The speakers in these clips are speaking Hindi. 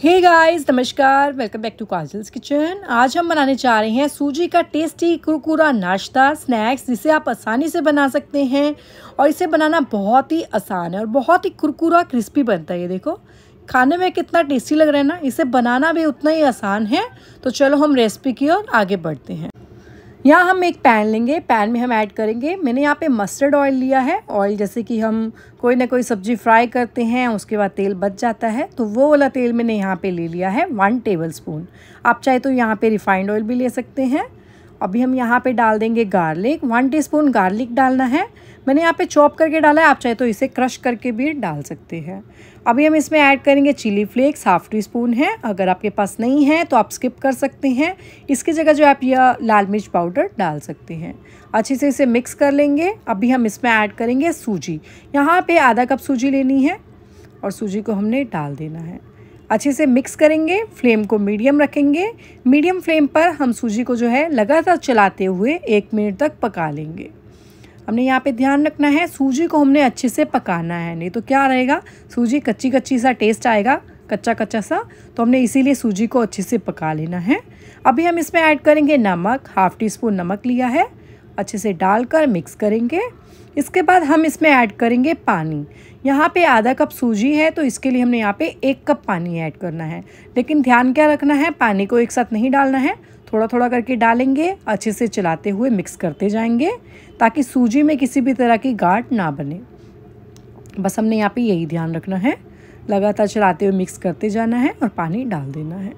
हे गाइस नमस्कार welcome back to Kajal's kitchen आज हम बनाने जा रहे हैं सूजी का टेस्टी कुरकुरा नाश्ता स्नैक्स जिसे आप आसानी से बना सकते हैं और इसे बनाना बहुत ही आसान है और बहुत ही कुरकुरा क्रिस्पी बनता है ये देखो खाने में कितना टेस्टी लग रहा है ना इसे बनाना भी उतना ही आसान है तो चलो हम रेसिपी की ओर आगे बढ़ते हैं यहाँ हम एक पैन लेंगे पैन में हम ऐड करेंगे मैंने यहाँ पे मस्टर्ड ऑयल लिया है ऑयल जैसे कि हम कोई ना कोई सब्जी फ्राई करते हैं उसके बाद तेल बच जाता है तो वो वाला तेल मैंने यहाँ पे ले लिया है वन टेबल स्पून आप चाहे तो यहाँ पे रिफाइंड ऑयल भी ले सकते हैं अभी हम यहाँ पे डाल देंगे गार्लिक वन टीस्पून गार्लिक डालना है मैंने यहाँ पे चॉप करके डाला है आप चाहे तो इसे क्रश करके भी डाल सकते हैं अभी हम इसमें ऐड करेंगे chilli flakes half teaspoon है अगर आपके पास नहीं है तो आप स्किप कर सकते हैं इसकी जगह जो आप यह लाल मिर्च पाउडर डाल सकते हैं अच्छे से इसे मिक्स कर लेंगे अभी हम इसमें ऐड करेंगे सूजी यहाँ पर आधा कप सूजी लेनी है और सूजी को हमने डाल देना है अच्छे से मिक्स करेंगे फ्लेम को मीडियम रखेंगे मीडियम फ्लेम पर हम सूजी को जो है लगातार चलाते हुए एक मिनट तक पका लेंगे हमने यहाँ पे ध्यान रखना है सूजी को हमने अच्छे से पकाना है नहीं तो क्या रहेगा सूजी कच्ची कच्ची सा टेस्ट आएगा कच्चा कच्चा सा तो हमने इसीलिए सूजी को अच्छे से पका लेना है अभी हम इसमें ऐड करेंगे नमक हाफ़ टी स्पून नमक लिया है अच्छे से डालकर मिक्स करेंगे इसके बाद हम इसमें ऐड करेंगे पानी यहाँ पे आधा कप सूजी है तो इसके लिए हमने यहाँ पे एक कप पानी ऐड करना है लेकिन ध्यान क्या रखना है पानी को एक साथ नहीं डालना है थोड़ा थोड़ा करके डालेंगे अच्छे से चलाते हुए मिक्स करते जाएंगे ताकि सूजी में किसी भी तरह की गांठ ना बने बस हमने यहाँ पे यही ध्यान रखना है लगातार चलाते हुए मिक्स करते जाना है और पानी डाल देना है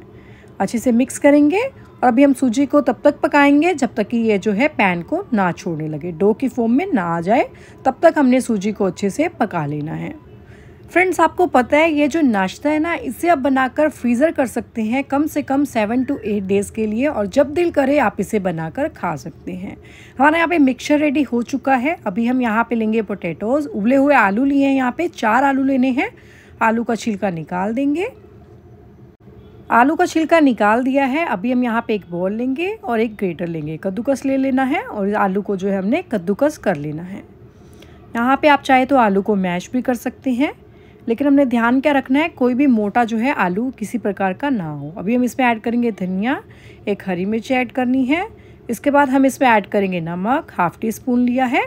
अच्छे से मिक्स करेंगे और अभी हम सूजी को तब तक पकाएंगे जब तक कि ये जो है पैन को ना छोड़ने लगे डो की फॉर्म में ना आ जाए तब तक हमने सूजी को अच्छे से पका लेना है फ्रेंड्स आपको पता है ये जो नाश्ता है ना इसे आप बनाकर फ्रीज़र कर सकते हैं कम से कम सेवन टू एट डेज़ के लिए और जब दिल करे आप इसे बनाकर खा सकते हैं हमारा यहाँ पे मिक्सचर रेडी हो चुका है अभी हम यहाँ पे लेंगे पोटैटोज़ उबले हुए आलू लिए हैं यहाँ पे चार आलू लेने हैं आलू का छिलका निकाल देंगे आलू का छिलका निकाल दिया है अभी हम यहाँ पे एक बॉल लेंगे और एक ग्रेटर लेंगे कद्दूकस ले लेना है और आलू को जो है हमने कद्दूकस कर लेना है यहाँ पे आप चाहे तो आलू को मैश भी कर सकते हैं लेकिन हमने ध्यान क्या रखना है कोई भी मोटा जो है आलू किसी प्रकार का ना हो अभी हम इसमें ऐड करेंगे धनिया एक हरी मिर्च ऐड करनी है इसके बाद हम इसमें ऐड करेंगे नमक हाफ़ टी स्पून लिया है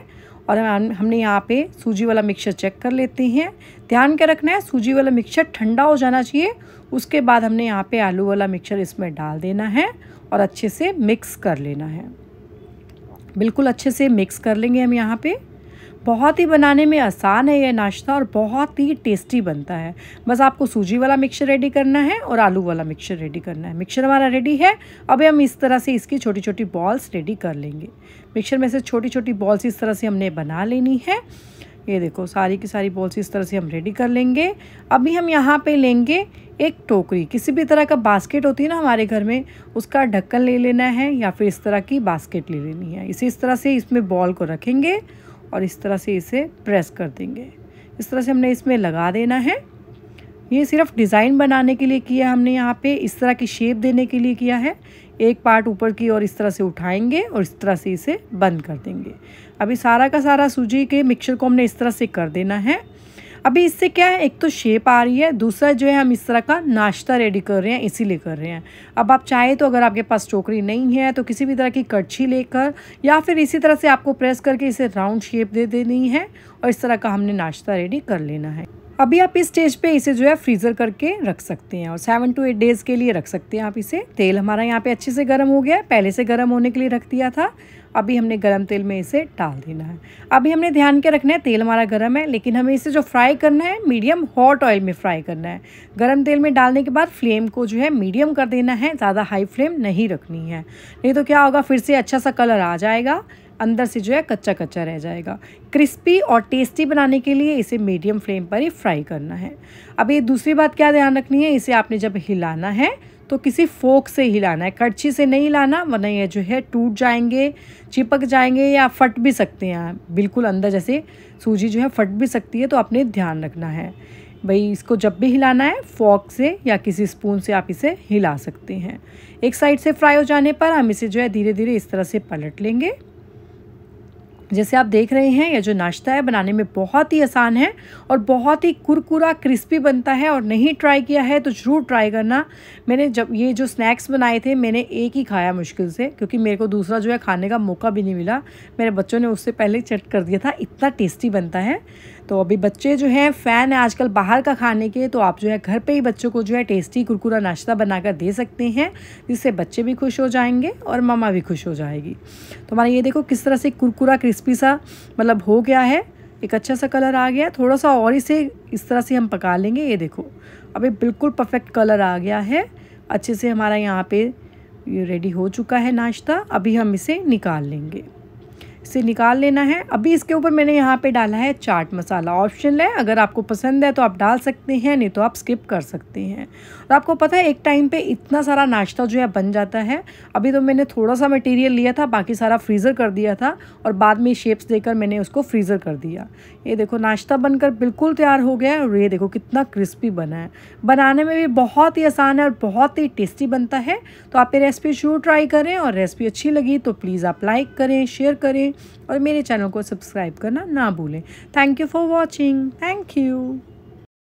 और हम हमने यहाँ पे सूजी वाला मिक्सचर चेक कर लेते हैं ध्यान क्या रखना है सूजी वाला मिक्सचर ठंडा हो जाना चाहिए उसके बाद हमने यहाँ पे आलू वाला मिक्सचर इसमें डाल देना है और अच्छे से मिक्स कर लेना है बिल्कुल अच्छे से मिक्स कर लेंगे हम यहाँ पर बहुत ही बनाने में आसान है यह नाश्ता और बहुत ही टेस्टी बनता है बस आपको सूजी वाला मिक्सर रेडी करना है और आलू वाला मिक्सर रेडी करना है मिक्सर हमारा रेडी है अब हम इस तरह से इसकी छोटी छोटी बॉल्स रेडी कर लेंगे मिक्सर में से छोटी छोटी बॉल्स इस तरह से हमने बना लेनी है ये देखो सारी की सारी बॉल्स इस तरह से हम रेडी कर लेंगे अभी हम यहाँ पे लेंगे एक टोकरी किसी भी तरह का बास्केट होती है ना हमारे घर में उसका ढक्कन ले लेना है या फिर इस तरह की बास्केट ले लेनी है इसी इस तरह से इसमें बॉल को रखेंगे और इस तरह से इसे प्रेस कर देंगे इस तरह से हमने इसमें लगा देना है ये सिर्फ डिज़ाइन बनाने के लिए किया हमने यहाँ पे इस तरह की शेप देने के लिए किया है एक पार्ट ऊपर की और इस तरह से उठाएंगे और इस तरह से इसे बंद कर देंगे अभी सारा का सारा सूजी के मिक्सर को हमने इस तरह से कर देना है अभी इससे क्या है एक तो शेप आ रही है दूसरा जो है हम इस तरह का नाश्ता रेडी कर रहे हैं इसीलिए कर रहे हैं अब आप चाहे तो अगर आपके पास टोकरी नहीं है तो किसी भी तरह की कड़छी लेकर या फिर इसी तरह से आपको प्रेस करके इसे राउंड शेप दे देनी है और इस तरह का हमने नाश्ता रेडी कर लेना है अभी आप इस स्टेज पे इसे जो है फ्रीज़र करके रख सकते हैं और सेवन टू एट डेज़ के लिए रख सकते हैं आप इसे तेल हमारा यहाँ पे अच्छे से गर्म हो गया है पहले से गर्म होने के लिए रख दिया था अभी हमने गर्म तेल में इसे डाल देना है अभी हमने ध्यान के रखना है तेल हमारा गर्म है लेकिन हमें इसे जो फ्राई करना है मीडियम हॉट ऑयल में फ्राई करना है गर्म तेल में डालने के बाद फ्लेम को जो है मीडियम कर देना है ज़्यादा हाई फ्लेम नहीं रखनी है नहीं तो क्या होगा फिर से अच्छा सा कलर आ जाएगा अंदर से जो है कच्चा कच्चा रह जाएगा क्रिस्पी और टेस्टी बनाने के लिए इसे मीडियम फ्लेम पर ही फ्राई करना है अब ये दूसरी बात क्या ध्यान रखनी है इसे आपने जब हिलाना है तो किसी फोक से हिलाना है कड़छी से नहीं हिलाना वरना ये जो है टूट जाएंगे चिपक जाएंगे या फट भी सकते हैं बिल्कुल अंदर जैसे सूजी जो है फट भी सकती है तो आपने ध्यान रखना है भाई इसको जब भी हिलाना है फॉक से या किसी स्पून से आप इसे हिला सकते हैं एक साइड से फ्राई हो जाने पर हम इसे जो है धीरे धीरे इस तरह से पलट लेंगे जैसे आप देख रहे हैं यह जो नाश्ता है बनाने में बहुत ही आसान है और बहुत ही कुरकुरा क्रिस्पी बनता है और नहीं ट्राई किया है तो ज़रूर ट्राई करना मैंने जब ये जो स्नैक्स बनाए थे मैंने एक ही खाया मुश्किल से क्योंकि मेरे को दूसरा जो है खाने का मौका भी नहीं मिला मेरे बच्चों ने उससे पहले चट कर दिया था इतना टेस्टी बनता है तो अभी बच्चे जो हैं फ़ैन है आजकल बाहर का खाने के तो आप जो है घर पे ही बच्चों को जो है टेस्टी कुरकुरा नाश्ता बनाकर दे सकते हैं जिससे बच्चे भी खुश हो जाएंगे और मामा भी खुश हो जाएगी तो हमारा ये देखो किस तरह से कुरकुरा क्रिस्पी सा मतलब हो गया है एक अच्छा सा कलर आ गया थोड़ा सा और इसे इस तरह से हम पका लेंगे ये देखो अभी बिल्कुल परफेक्ट कलर आ गया है अच्छे से हमारा यहाँ पर ये रेडी हो चुका है नाश्ता अभी हम इसे निकाल लेंगे से निकाल लेना है अभी इसके ऊपर मैंने यहाँ पे डाला है चाट मसाला ऑप्शन है अगर आपको पसंद है तो आप डाल सकते हैं नहीं तो आप स्किप कर सकते हैं और आपको पता है एक टाइम पे इतना सारा नाश्ता जो है बन जाता है अभी तो मैंने थोड़ा सा मटेरियल लिया था बाकी सारा फ्रीज़र कर दिया था और बाद में शेप्स देकर मैंने उसको फ्रीज़र कर दिया ये देखो नाश्ता बनकर बिल्कुल तैयार हो गया है और ये देखो कितना क्रिस्पी बना है बनाने में भी बहुत ही आसान है और बहुत ही टेस्टी बनता है तो आप ये रेसिपी जरूर ट्राई करें और रेसिपी अच्छी लगी तो प्लीज़ आप लाइक करें शेयर करें और मेरे चैनल को सब्सक्राइब करना ना भूलें thank you for watching thank you